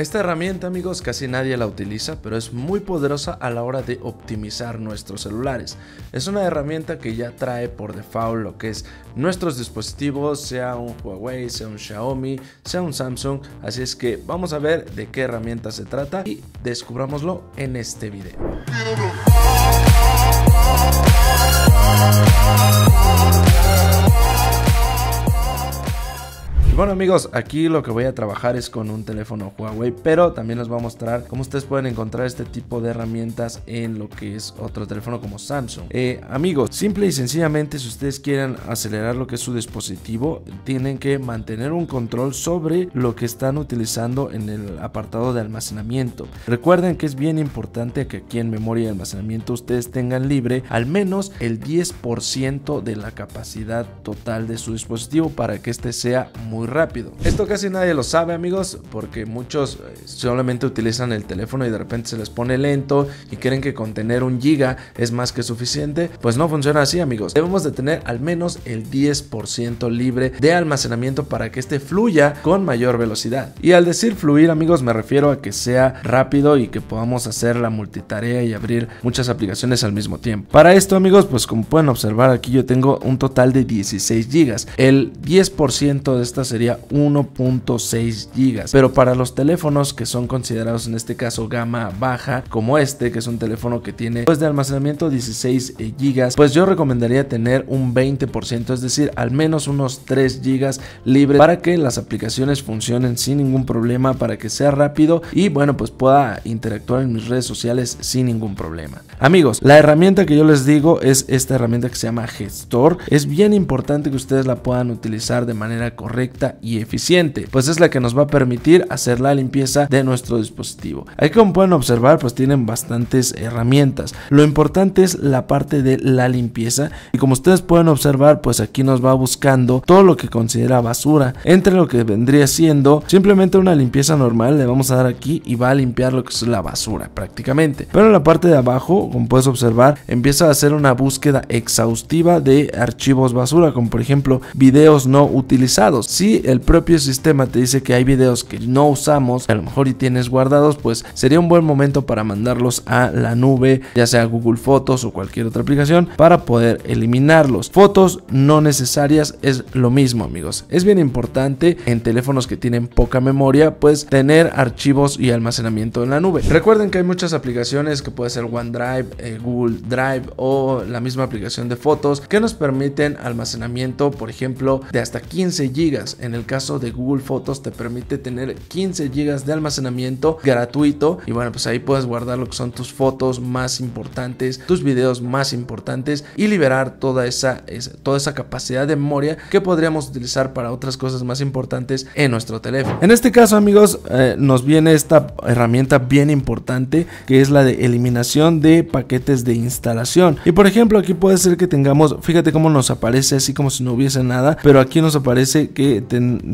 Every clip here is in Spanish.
Esta herramienta amigos casi nadie la utiliza, pero es muy poderosa a la hora de optimizar nuestros celulares. Es una herramienta que ya trae por default lo que es nuestros dispositivos, sea un Huawei, sea un Xiaomi, sea un Samsung. Así es que vamos a ver de qué herramienta se trata y descubrámoslo en este video. bueno amigos, aquí lo que voy a trabajar es con un teléfono Huawei, pero también les voy a mostrar cómo ustedes pueden encontrar este tipo de herramientas en lo que es otro teléfono como Samsung. Eh, amigos, simple y sencillamente si ustedes quieren acelerar lo que es su dispositivo, tienen que mantener un control sobre lo que están utilizando en el apartado de almacenamiento. Recuerden que es bien importante que aquí en memoria de almacenamiento ustedes tengan libre al menos el 10% de la capacidad total de su dispositivo para que este sea muy rápido. Esto casi nadie lo sabe amigos porque muchos eh, solamente utilizan el teléfono y de repente se les pone lento y creen que con tener un giga es más que suficiente. Pues no funciona así amigos. Debemos de tener al menos el 10% libre de almacenamiento para que este fluya con mayor velocidad. Y al decir fluir amigos me refiero a que sea rápido y que podamos hacer la multitarea y abrir muchas aplicaciones al mismo tiempo. Para esto amigos pues como pueden observar aquí yo tengo un total de 16 gigas. El 10% de estas sería 1.6 GB. Pero para los teléfonos que son considerados en este caso gama baja, como este, que es un teléfono que tiene pues de almacenamiento 16 eh, GB, pues yo recomendaría tener un 20%, es decir, al menos unos 3 GB libre para que las aplicaciones funcionen sin ningún problema, para que sea rápido y bueno, pues pueda interactuar en mis redes sociales sin ningún problema. Amigos, la herramienta que yo les digo es esta herramienta que se llama Gestor. Es bien importante que ustedes la puedan utilizar de manera correcta y eficiente, pues es la que nos va a permitir hacer la limpieza de nuestro dispositivo. Ahí como pueden observar, pues tienen bastantes herramientas. Lo importante es la parte de la limpieza y como ustedes pueden observar, pues aquí nos va buscando todo lo que considera basura. Entre lo que vendría siendo simplemente una limpieza normal, le vamos a dar aquí y va a limpiar lo que es la basura prácticamente. Pero en la parte de abajo, como puedes observar, empieza a hacer una búsqueda exhaustiva de archivos basura, como por ejemplo videos no utilizados el propio sistema te dice que hay videos que no usamos, a lo mejor y tienes guardados, pues sería un buen momento para mandarlos a la nube, ya sea Google Fotos o cualquier otra aplicación, para poder eliminarlos. Fotos no necesarias es lo mismo, amigos. Es bien importante en teléfonos que tienen poca memoria, pues tener archivos y almacenamiento en la nube. Recuerden que hay muchas aplicaciones que puede ser OneDrive, eh, Google Drive o la misma aplicación de fotos que nos permiten almacenamiento, por ejemplo, de hasta 15 gigas en el caso de Google Fotos te permite tener 15 GB de almacenamiento gratuito y bueno pues ahí puedes guardar lo que son tus fotos más importantes, tus videos más importantes y liberar toda esa, toda esa capacidad de memoria que podríamos utilizar para otras cosas más importantes en nuestro teléfono. En este caso amigos eh, nos viene esta herramienta bien importante que es la de eliminación de paquetes de instalación y por ejemplo aquí puede ser que tengamos fíjate cómo nos aparece así como si no hubiese nada pero aquí nos aparece que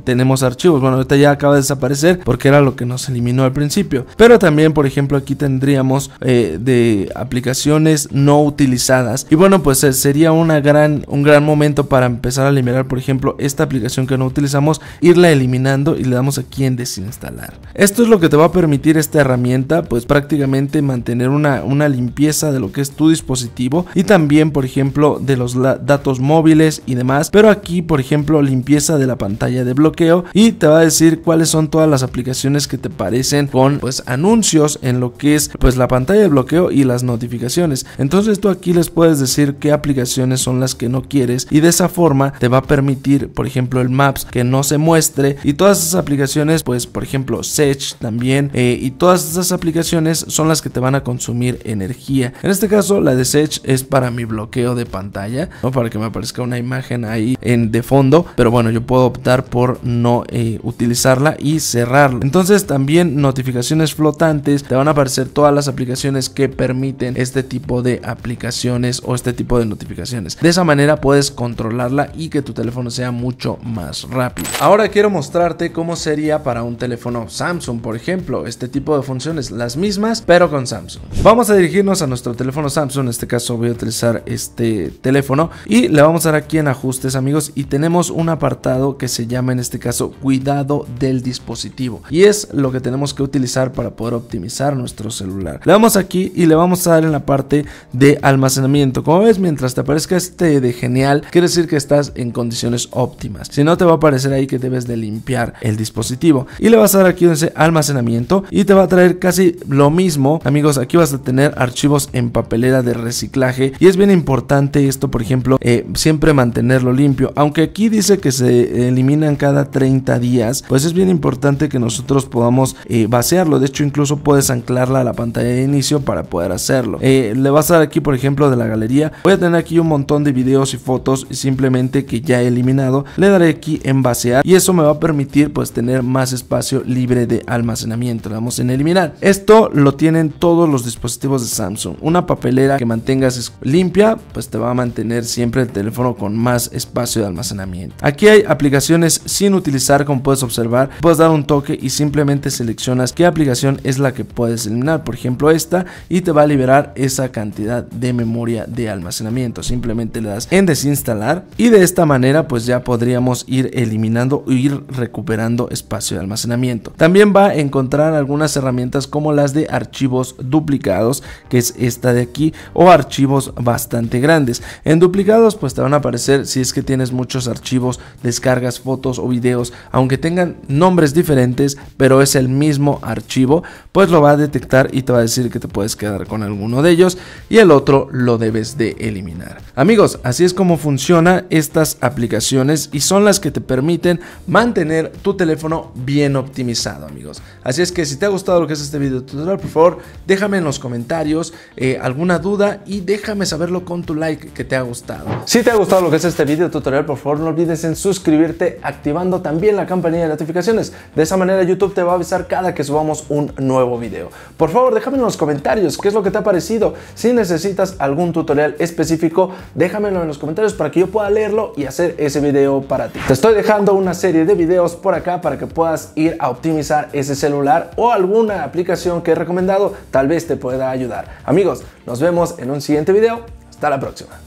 tenemos archivos. Bueno, esta ya acaba de desaparecer porque era lo que nos eliminó al principio. Pero también, por ejemplo, aquí tendríamos eh, de aplicaciones no utilizadas. Y bueno, pues eh, sería una gran, un gran momento para empezar a eliminar por ejemplo, esta aplicación que no utilizamos, irla eliminando y le damos aquí en desinstalar. Esto es lo que te va a permitir esta herramienta, pues prácticamente mantener una, una limpieza de lo que es tu dispositivo y también, por ejemplo, de los datos móviles y demás. Pero aquí, por ejemplo, limpieza de la pantalla de bloqueo y te va a decir cuáles son todas las aplicaciones que te parecen con pues anuncios en lo que es pues la pantalla de bloqueo y las notificaciones. Entonces tú aquí les puedes decir qué aplicaciones son las que no quieres y de esa forma te va a permitir, por ejemplo, el Maps que no se muestre y todas esas aplicaciones, pues por ejemplo, Search también eh, y todas esas aplicaciones son las que te van a consumir energía. En este caso, la de sech es para mi bloqueo de pantalla, no para que me aparezca una imagen ahí en de fondo, pero bueno, yo puedo optar por no eh, utilizarla y cerrarlo. Entonces también notificaciones flotantes te van a aparecer todas las aplicaciones que permiten este tipo de aplicaciones o este tipo de notificaciones. De esa manera puedes controlarla y que tu teléfono sea mucho más rápido. Ahora quiero mostrarte cómo sería para un teléfono Samsung, por ejemplo, este tipo de funciones, las mismas pero con Samsung. Vamos a dirigirnos a nuestro teléfono Samsung, en este caso voy a utilizar este teléfono y le vamos a dar aquí en ajustes amigos y tenemos un apartado que se llama en este caso cuidado del dispositivo y es lo que tenemos que utilizar para poder optimizar nuestro celular. Le vamos aquí y le vamos a dar en la parte de almacenamiento. Como ves, mientras te aparezca este de genial, quiere decir que estás en condiciones óptimas. Si no, te va a aparecer ahí que debes de limpiar el dispositivo y le vas a dar aquí donde dice almacenamiento y te va a traer casi lo mismo. Amigos, aquí vas a tener archivos en papelera de reciclaje y es bien importante esto, por ejemplo, eh, siempre mantenerlo limpio. Aunque aquí dice que se elimina eh, cada 30 días, pues es bien importante que nosotros podamos eh, vaciarlo. De hecho, incluso puedes anclarla a la pantalla de inicio para poder hacerlo. Eh, le vas a dar aquí, por ejemplo, de la galería. Voy a tener aquí un montón de videos y fotos simplemente que ya he eliminado. Le daré aquí en vaciar y eso me va a permitir pues tener más espacio libre de almacenamiento. Le damos en eliminar. Esto lo tienen todos los dispositivos de Samsung. Una papelera que mantengas limpia pues te va a mantener siempre el teléfono con más espacio de almacenamiento. Aquí hay aplicaciones sin utilizar, como puedes observar, puedes dar un toque y simplemente seleccionas qué aplicación es la que puedes eliminar, por ejemplo esta, y te va a liberar esa cantidad de memoria de almacenamiento. Simplemente le das en desinstalar y de esta manera pues ya podríamos ir eliminando o ir recuperando espacio de almacenamiento. También va a encontrar algunas herramientas como las de archivos duplicados, que es esta de aquí, o archivos bastante grandes. En duplicados pues te van a aparecer si es que tienes muchos archivos, descargas fotos o videos, aunque tengan nombres diferentes, pero es el mismo archivo, pues lo va a detectar y te va a decir que te puedes quedar con alguno de ellos y el otro lo debes de eliminar. Amigos, así es como funciona estas aplicaciones y son las que te permiten mantener tu teléfono bien optimizado, amigos. Así es que si te ha gustado lo que es este video tutorial, por favor, déjame en los comentarios eh, alguna duda y déjame saberlo con tu like que te ha gustado. Si te ha gustado lo que es este video tutorial, por favor, no olvides en suscribirte activando también la campanilla de notificaciones. De esa manera YouTube te va a avisar cada que subamos un nuevo video. Por favor, déjame en los comentarios qué es lo que te ha parecido. Si necesitas algún tutorial específico, déjamelo en los comentarios para que yo pueda leerlo y hacer ese video para ti. Te estoy dejando una serie de videos por acá para que puedas ir a optimizar ese celular o alguna aplicación que he recomendado tal vez te pueda ayudar. Amigos, nos vemos en un siguiente video. Hasta la próxima.